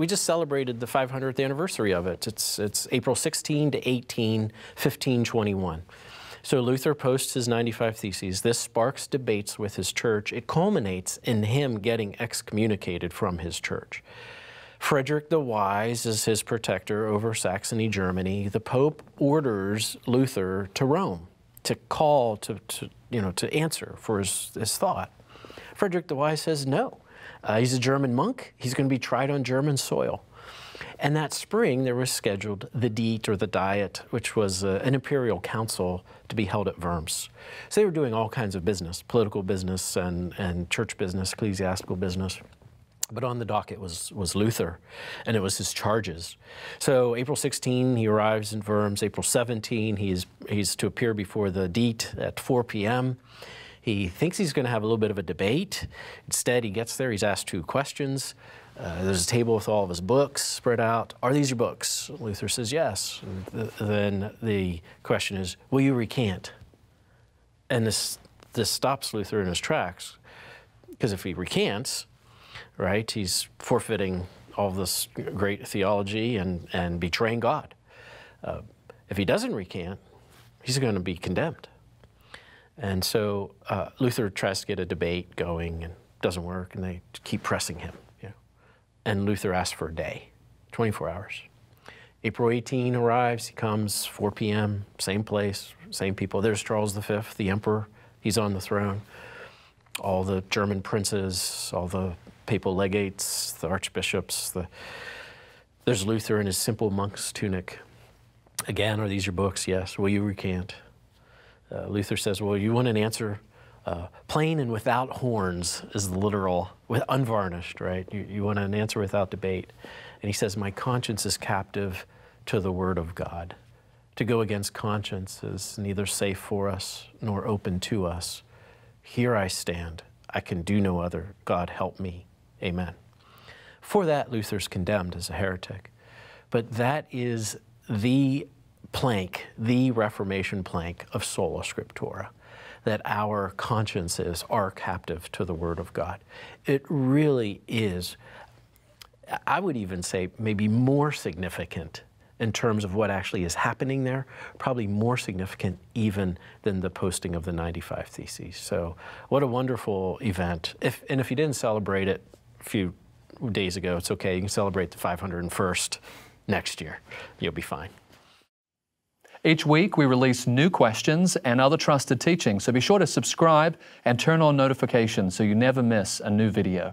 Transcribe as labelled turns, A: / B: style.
A: we just celebrated the 500th anniversary of it. It's, it's April 16 to 18, 1521. So Luther posts his 95 Theses. This sparks debates with his church. It culminates in him getting excommunicated from his church. Frederick the Wise is his protector over Saxony, Germany. The Pope orders Luther to Rome to call to, to you know to answer for his, his thought. Frederick the Wise says no. Uh, he's a German monk. He's going to be tried on German soil. And that spring, there was scheduled the Diet or the Diet, which was uh, an imperial council to be held at Worms. So they were doing all kinds of business, political business and, and church business, ecclesiastical business. But on the docket was, was Luther, and it was his charges. So April 16, he arrives in Worms. April 17, he's, he's to appear before the Diet at 4 p.m. He thinks he's going to have a little bit of a debate. Instead, he gets there, he's asked two questions. Uh, there's a table with all of his books spread out. Are these your books? Luther says yes. Th then the question is, will you recant? And this, this stops Luther in his tracks, because if he recants, right, he's forfeiting all this great theology and, and betraying God. Uh, if he doesn't recant, he's going to be condemned. And so uh, Luther tries to get a debate going and doesn't work, and they keep pressing him. You know? And Luther asks for a day, 24 hours. April 18 arrives, he comes, 4 p.m., same place, same people. There's Charles V, the emperor, he's on the throne. All the German princes, all the papal legates, the archbishops, the... there's Luther in his simple monk's tunic. Again, are these your books? Yes. Will you recant? Uh, Luther says, well, you want an answer uh, plain and without horns is the literal, with unvarnished, right? You, you want an answer without debate. And he says, my conscience is captive to the word of God. To go against conscience is neither safe for us nor open to us. Here I stand. I can do no other. God help me. Amen. For that, Luther's condemned as a heretic. But that is the plank, the Reformation plank of sola scriptura, that our consciences are captive to the Word of God. It really is, I would even say, maybe more significant in terms of what actually is happening there, probably more significant even than the posting of the 95 Theses. So, what a wonderful event. If, and if you didn't celebrate it a few days ago, it's okay. You can celebrate the 501st next year. You'll be fine. Each week, we release new questions and other trusted teaching, so be sure to subscribe and turn on notifications so you never miss a new video.